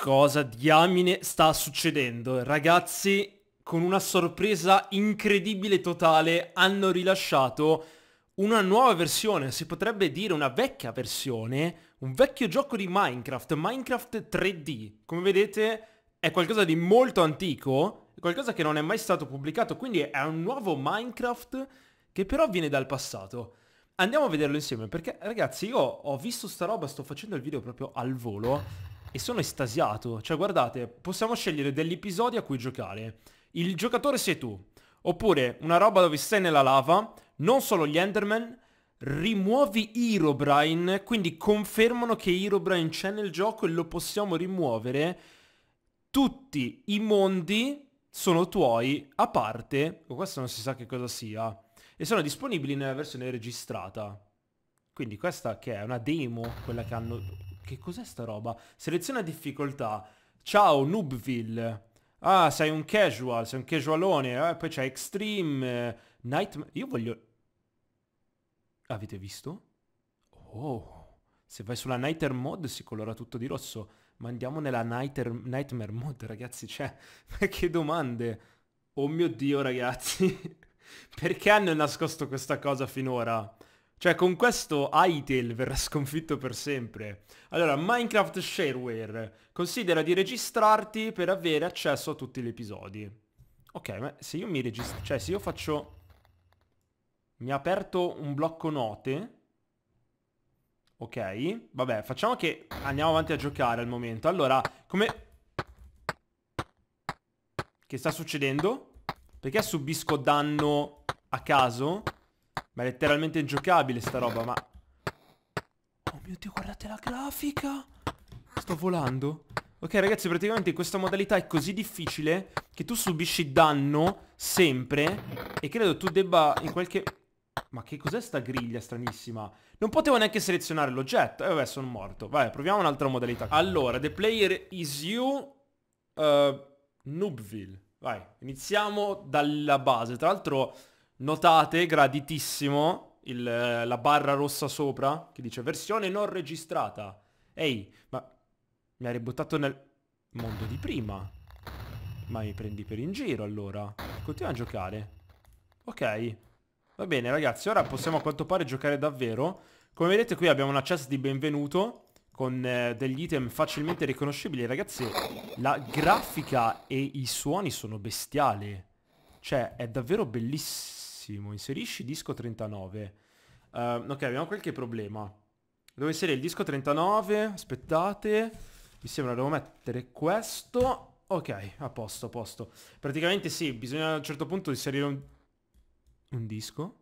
Cosa diamine sta succedendo? Ragazzi, con una sorpresa incredibile totale hanno rilasciato una nuova versione, si potrebbe dire una vecchia versione, un vecchio gioco di Minecraft, Minecraft 3D. Come vedete è qualcosa di molto antico, qualcosa che non è mai stato pubblicato, quindi è un nuovo Minecraft che però viene dal passato. Andiamo a vederlo insieme perché ragazzi io ho visto sta roba, sto facendo il video proprio al volo e sono estasiato. Cioè, guardate, possiamo scegliere degli episodi a cui giocare. Il giocatore sei tu. Oppure una roba dove stai nella lava, non solo gli Enderman, rimuovi Herobrine, quindi confermano che Herobrine c'è nel gioco e lo possiamo rimuovere. Tutti i mondi sono tuoi, a parte, oh, questo non si sa che cosa sia, e sono disponibili nella versione registrata. Quindi questa che è una demo, quella che hanno che cos'è sta roba? Seleziona difficoltà. Ciao, Noobville. Ah, sei un casual, sei un casualone. Eh? Poi c'è Extreme, eh, Nightmare. Io voglio... Avete visto? Oh, se vai sulla Nighter Mod si colora tutto di rosso. Ma andiamo nella Nighter... Nightmare Mod, ragazzi, cioè... che domande! Oh mio Dio, ragazzi! Perché hanno nascosto questa cosa finora? Cioè con questo Hytale verrà sconfitto per sempre. Allora, Minecraft Shareware. Considera di registrarti per avere accesso a tutti gli episodi. Ok, ma se io mi registro... Cioè se io faccio... Mi ha aperto un blocco note. Ok, vabbè, facciamo che andiamo avanti a giocare al momento. Allora, come... Che sta succedendo? Perché subisco danno a caso? Ma è letteralmente giocabile sta roba, ma... Oh mio Dio, guardate la grafica! Sto volando? Ok ragazzi, praticamente questa modalità è così difficile che tu subisci danno sempre e credo tu debba in qualche... Ma che cos'è sta griglia stranissima? Non potevo neanche selezionare l'oggetto. E eh, vabbè, sono morto. Vai, proviamo un'altra modalità. Allora, the player is you... Uh, Noobville. Vai, iniziamo dalla base. Tra l'altro... Notate, graditissimo, il, la barra rossa sopra che dice versione non registrata. Ehi, ma mi ha ributtato nel mondo di prima. Ma mi prendi per in giro allora. Continua a giocare. Ok. Va bene ragazzi, ora possiamo a quanto pare giocare davvero. Come vedete qui abbiamo una chest di benvenuto con eh, degli item facilmente riconoscibili. Ragazzi, la grafica e i suoni sono bestiali. Cioè, è davvero bellissimo benissimo. Inserisci disco 39. Uh, eh, ok, abbiamo qualche problema. Devo inserire il disco 39, aspettate. Mi sembra devo mettere questo. Ok, a posto, a posto. Praticamente sì, bisogna a un certo punto inserire un... Un disco?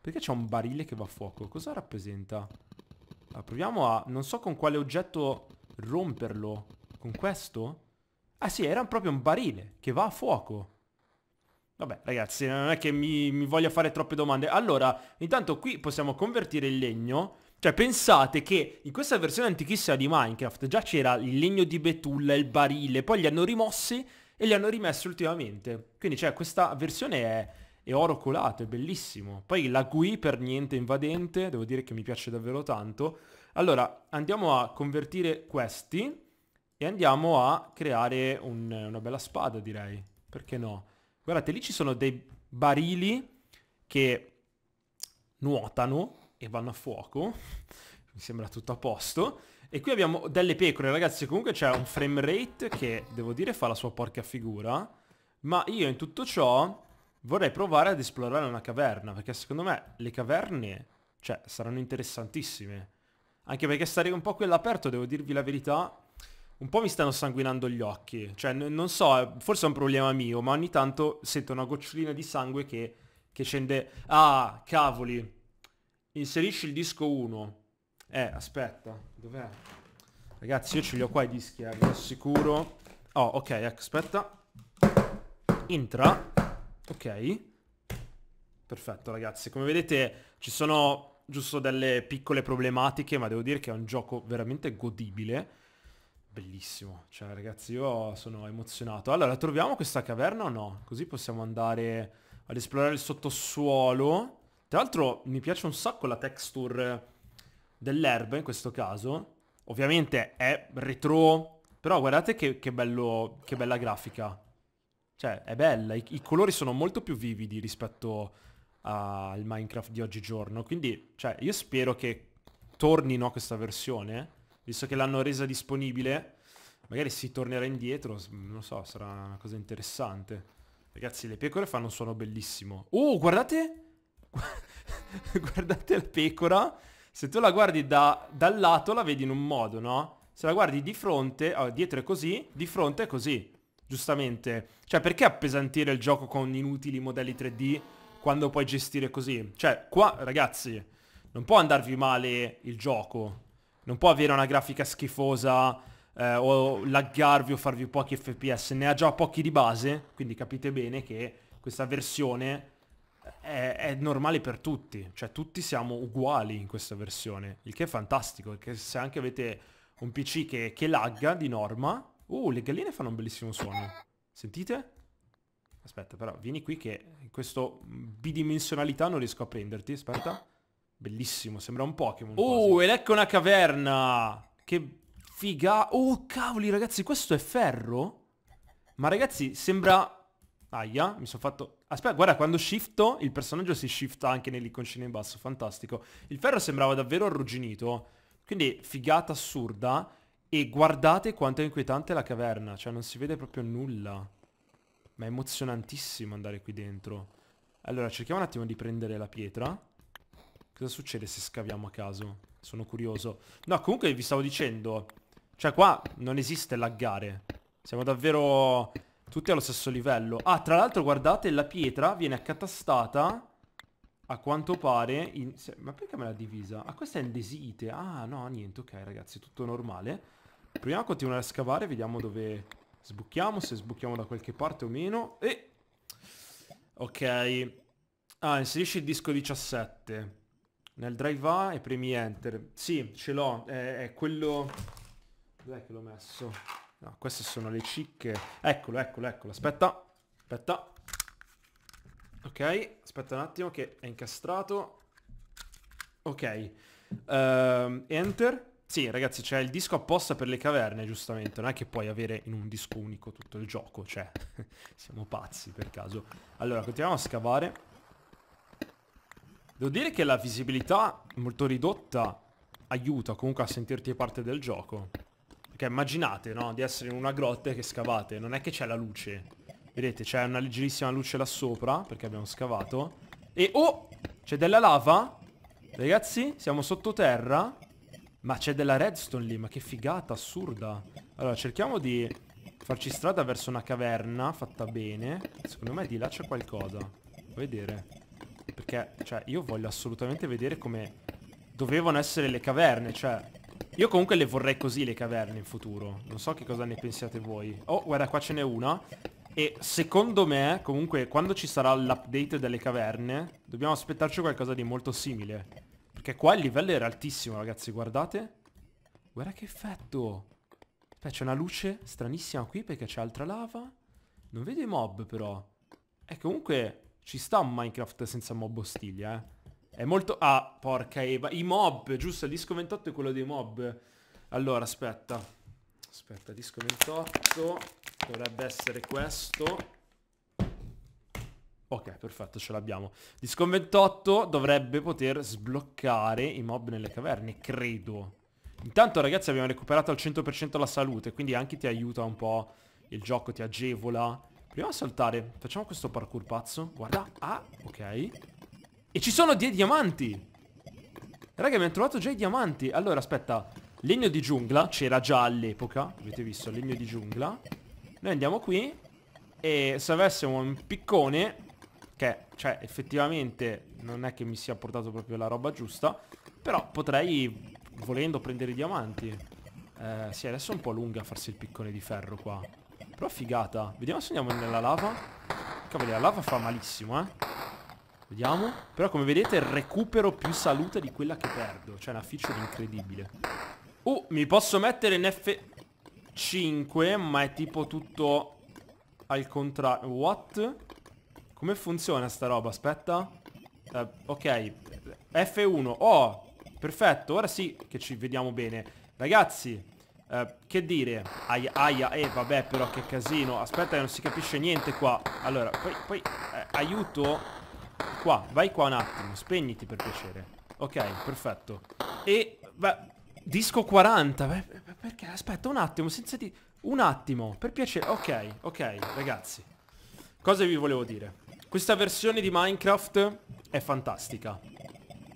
Perché c'è un barile che va a fuoco? Cosa rappresenta? Allora, proviamo a... Non so con quale oggetto romperlo. Con questo? Ah sì, era proprio un barile che va a fuoco. Vabbè ragazzi, eh, non è che mi, mi voglia fare troppe domande. Allora, intanto qui possiamo convertire il legno. Cioè pensate che in questa versione antichissima di Minecraft già c'era il legno di betulla, il barile, poi li hanno rimossi e li hanno rimessi ultimamente. Quindi cioè questa versione è, è oro colato, è bellissimo. Poi la GUI per niente invadente, devo dire che mi piace davvero tanto. Allora andiamo a convertire questi e andiamo a creare un, una bella spada direi, perché no? Guardate, lì ci sono dei barili che nuotano e vanno a fuoco. Mi sembra tutto a posto. E qui abbiamo delle pecore, ragazzi. Comunque c'è un frame rate che, devo dire, fa la sua porca figura. Ma io in tutto ciò vorrei provare ad esplorare una caverna. Perché secondo me le caverne, cioè, saranno interessantissime. Anche perché stare un po' quell'aperto, devo dirvi la verità, un po' mi stanno sanguinando gli occhi. Cioè, n- non so, eh, forse è un problema mio, ma ogni tanto sento una gocciolina di sangue che, che scende... Ah, cavoli. Inserisci il disco 1. Eh, aspetta, dov'è? Ragazzi, io ce li ho qua i dischi, eh, vi assicuro. Oh, ok, ecco, aspetta. Intra. Ok. Perfetto, ragazzi. Come vedete, ci sono giusto delle piccole problematiche, ma devo dire che è un gioco veramente godibile. Bellissimo, cioè ragazzi io sono emozionato. Allora, troviamo questa caverna o no? Così possiamo andare ad esplorare il sottosuolo. Tra l'altro mi piace un sacco la texture dell'erba in questo caso. Ovviamente è retro, però guardate che, che, bello, che bella grafica. Cioè, è bella, I, i colori sono molto più vividi rispetto al Minecraft di oggigiorno. Quindi, cioè, io spero che tornino a questa versione visto che l'hanno resa disponibile, magari si tornerà indietro, non lo so, sarà una cosa interessante. Ragazzi, le pecore fanno un suono bellissimo. Oh, guardate! guardate la pecora. Se tu la guardi da, dal lato la vedi in un modo, no? Se la guardi di fronte, oh, dietro è così, di fronte è così. Giustamente. Cioè, perché appesantire il gioco con inutili modelli 3D quando puoi gestire così? Cioè, qua, ragazzi, non può andarvi male il gioco non può avere una grafica schifosa eh, o laggarvi o farvi pochi fps, ne ha già pochi di base, quindi capite bene che questa versione è, è, normale per tutti, cioè tutti siamo uguali in questa versione, il che è fantastico, perché se anche avete un PC che, che lagga di norma, uh, le galline fanno un bellissimo suono, sentite? Aspetta però, vieni qui che in questo bidimensionalità non riesco a prenderti, aspetta. Bellissimo, sembra un Pokémon. Oh, quasi. ed ecco una caverna! Che figa... Oh, cavoli, ragazzi, questo è ferro? Ma ragazzi, sembra... Aia, mi sono fatto... Aspetta, guarda, quando shifto, il personaggio si shifta anche nell'iconcina in basso, fantastico. Il ferro sembrava davvero arrugginito. Quindi, figata assurda. E guardate quanto è inquietante la caverna, cioè non si vede proprio nulla. Ma è emozionantissimo andare qui dentro. Allora, cerchiamo un attimo di prendere la pietra. Cosa succede se scaviamo a caso? Sono curioso. No, comunque vi stavo dicendo... Cioè qua non esiste laggare. Siamo davvero tutti allo stesso livello. Ah, tra l'altro guardate, la pietra viene accatastata... A quanto pare... In... Ma perché me l'ha divisa? Ah, questa è endesite. Ah, no, niente. Ok, ragazzi, tutto normale. Proviamo a continuare a scavare, vediamo dove sbucchiamo, se sbucchiamo da qualche parte o meno. E... Ok. Ah, inserisci il disco 17. Nel drive A e premi enter. Sì, ce l'ho. È, è quello... Dov'è che l'ho messo? No, queste sono le cicche. Eccolo, eccolo, eccolo. Aspetta. Aspetta. Ok, aspetta un attimo che è incastrato. Ok. Uh, enter. Sì, ragazzi, c'è il disco apposta per le caverne, giustamente. Non è che puoi avere in un disco unico tutto il gioco, cioè... siamo pazzi, per caso. Allora, continuiamo a scavare. Devo dire che la visibilità molto ridotta aiuta comunque a sentirti parte del gioco. Perché immaginate, no? Di essere in una grotta che scavate. Non è che c'è la luce. Vedete, c'è una leggerissima luce là sopra, perché abbiamo scavato. E oh! C'è della lava? Ragazzi, siamo sottoterra. Ma c'è della redstone lì, ma che figata, assurda. Allora, cerchiamo di farci strada verso una caverna fatta bene. Secondo me di là c'è qualcosa. A vedere perché cioè, io voglio assolutamente vedere come dovevano essere le caverne, cioè io comunque le vorrei così le caverne in futuro, non so che cosa ne pensiate voi. Oh, guarda qua ce n'è una e secondo me comunque quando ci sarà l'update delle caverne dobbiamo aspettarci qualcosa di molto simile, perché qua il livello era altissimo ragazzi, guardate, guarda che effetto, aspetta c'è una luce stranissima qui perché c'è altra lava, non vedo i mob però, e eh, comunque ci sta un Minecraft senza mob ostiglia, eh. È molto... Ah, porca Eva. I mob, giusto? Il disco 28 è quello dei mob. Allora, aspetta. Aspetta, disco 28. Dovrebbe essere questo. Ok, perfetto, ce l'abbiamo. Disco 28 dovrebbe poter sbloccare i mob nelle caverne, credo. Intanto, ragazzi, abbiamo recuperato al 100% la salute, quindi anche ti aiuta un po'... Il gioco ti agevola Proviamo a saltare. Facciamo questo parkour pazzo. Guarda. Ah, ok. E ci sono dei diamanti. Raga, mi hanno trovato già i diamanti. Allora, aspetta. Legno di giungla. C'era già all'epoca. Avete visto? Legno di giungla. Noi andiamo qui. E se avessimo un piccone... Che, cioè, effettivamente non è che mi sia portato proprio la roba giusta. Però potrei, volendo, prendere i diamanti. Eh, sì, adesso è un po' lunga farsi il piccone di ferro qua. Però figata. Vediamo se andiamo nella lava. Cavoli, la lava fa malissimo, eh. Vediamo. Però come vedete recupero più salute di quella che perdo. Cioè una feature incredibile. Uh, mi posso mettere in F5, ma è tipo tutto al contrario. What? Come funziona sta roba? Aspetta. Uh, ok. F1. Oh, perfetto. Ora sì che ci vediamo bene. Ragazzi, eh, che dire? Aia, aia, eh vabbè però che casino. Aspetta che non si capisce niente qua. Allora, poi, poi eh, aiuto. Qua, vai qua un attimo, spegniti per piacere. Ok, perfetto. E, beh, disco 40. Beh, perché? Aspetta un attimo, senza di... Un attimo, per piacere. Ok, ok, ragazzi. Cosa vi volevo dire? Questa versione di Minecraft è fantastica.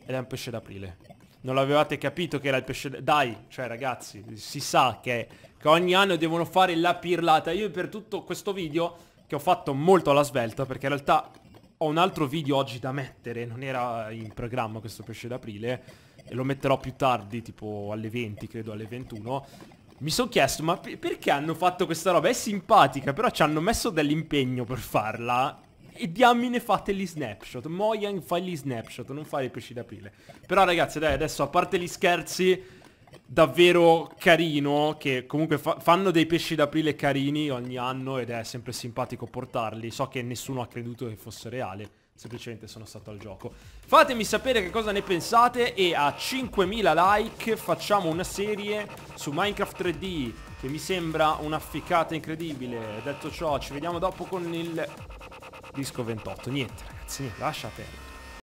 Ed è un pesce d'aprile non l'avevate capito che era il pesce... Dai, cioè ragazzi, si sa che, che ogni anno devono fare la pirlata. Io per tutto questo video, che ho fatto molto alla svelta, perché in realtà ho un altro video oggi da mettere, non era in programma questo pesce d'aprile, e lo metterò più tardi, tipo alle 20, credo alle 21. Mi sono chiesto, ma perché hanno fatto questa roba? È simpatica, però ci hanno messo dell'impegno per farla e diamine fate gli snapshot. Mojang fai gli snapshot, non fai i pesci d'aprile. Però ragazzi, dai, adesso a parte gli scherzi davvero carino che comunque fa fanno dei pesci d'aprile carini ogni anno ed è sempre simpatico portarli so che nessuno ha creduto che fosse reale semplicemente sono stato al gioco fatemi sapere che cosa ne pensate e a 5000 like facciamo una serie su Minecraft 3D che mi sembra una ficcata incredibile detto ciò ci vediamo dopo con il disco 28. Niente ragazzi, niente, lascia perdere.